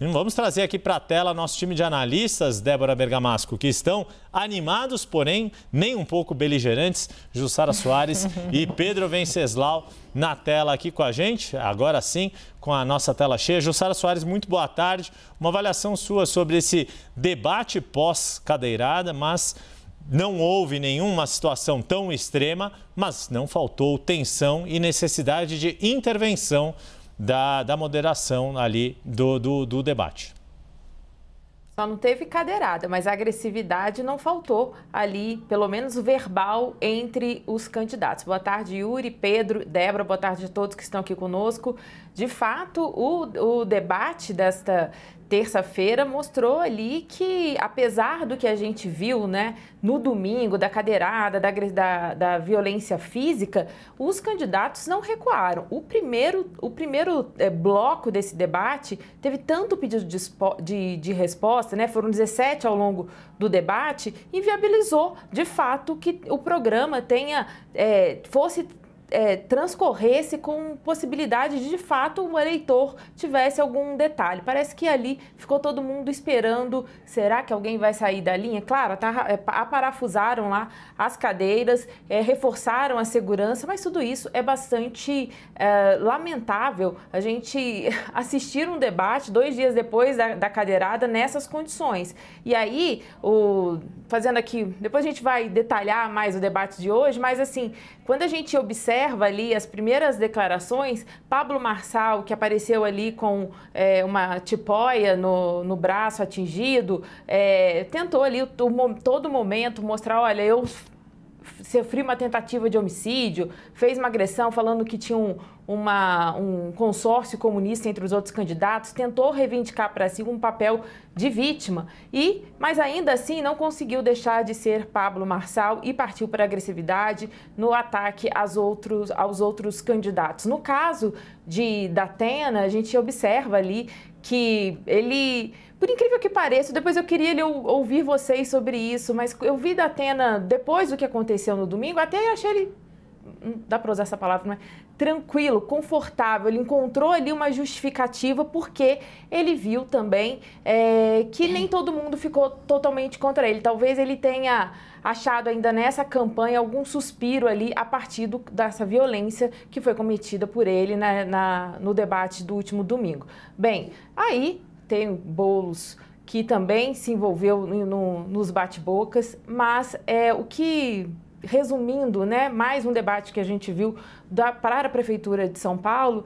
Vamos trazer aqui para a tela nosso time de analistas, Débora Bergamasco, que estão animados, porém nem um pouco beligerantes, Jussara Soares e Pedro Venceslau na tela aqui com a gente, agora sim, com a nossa tela cheia. Jussara Soares, muito boa tarde. Uma avaliação sua sobre esse debate pós-cadeirada, mas não houve nenhuma situação tão extrema, mas não faltou tensão e necessidade de intervenção da, da moderação ali do, do, do debate. Só não teve cadeirada, mas a agressividade não faltou ali, pelo menos verbal, entre os candidatos. Boa tarde, Yuri, Pedro, Débora, boa tarde a todos que estão aqui conosco. De fato, o, o debate desta terça-feira mostrou ali que, apesar do que a gente viu né, no domingo, da cadeirada, da, da, da violência física, os candidatos não recuaram. O primeiro, o primeiro é, bloco desse debate teve tanto pedido de, de, de resposta, né, foram 17 ao longo do debate, inviabilizou de fato que o programa tenha é, fosse é, transcorresse com possibilidade de, de fato, o um eleitor tivesse algum detalhe. Parece que ali ficou todo mundo esperando, será que alguém vai sair da linha? Claro, tá, é, aparafusaram lá as cadeiras, é, reforçaram a segurança, mas tudo isso é bastante é, lamentável. A gente assistir um debate dois dias depois da, da cadeirada nessas condições. E aí, o, fazendo aqui, depois a gente vai detalhar mais o debate de hoje, mas assim, quando a gente observa observa ali as primeiras declarações, Pablo Marçal, que apareceu ali com é, uma tipóia no, no braço atingido, é, tentou ali todo momento mostrar, olha, eu sofri uma tentativa de homicídio, fez uma agressão falando que tinha um, uma, um consórcio comunista entre os outros candidatos, tentou reivindicar para si um papel de vítima e, mas ainda assim, não conseguiu deixar de ser Pablo Marçal e partiu para agressividade no ataque aos outros, aos outros candidatos. No caso de Datena, a gente observa ali que ele, por incrível que pareça, depois eu queria ouvir vocês sobre isso, mas eu vi Datena depois do que aconteceu no domingo, até achei ele não dá para usar essa palavra, mas tranquilo, confortável. Ele encontrou ali uma justificativa porque ele viu também é, que nem todo mundo ficou totalmente contra ele. Talvez ele tenha achado ainda nessa campanha algum suspiro ali a partir do, dessa violência que foi cometida por ele na, na, no debate do último domingo. Bem, aí tem bolos que também se envolveu no, no, nos bate-bocas, mas é, o que resumindo, né, mais um debate que a gente viu da, para a Prefeitura de São Paulo,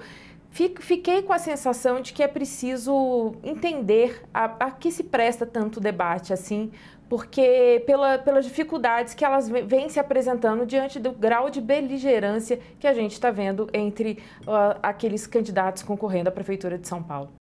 fiquei com a sensação de que é preciso entender a, a, que se presta tanto debate assim, porque pela, pelas dificuldades que elas vêm se apresentando diante do grau de beligerância que a gente está vendo entre uh, aqueles candidatos concorrendo à Prefeitura de São Paulo.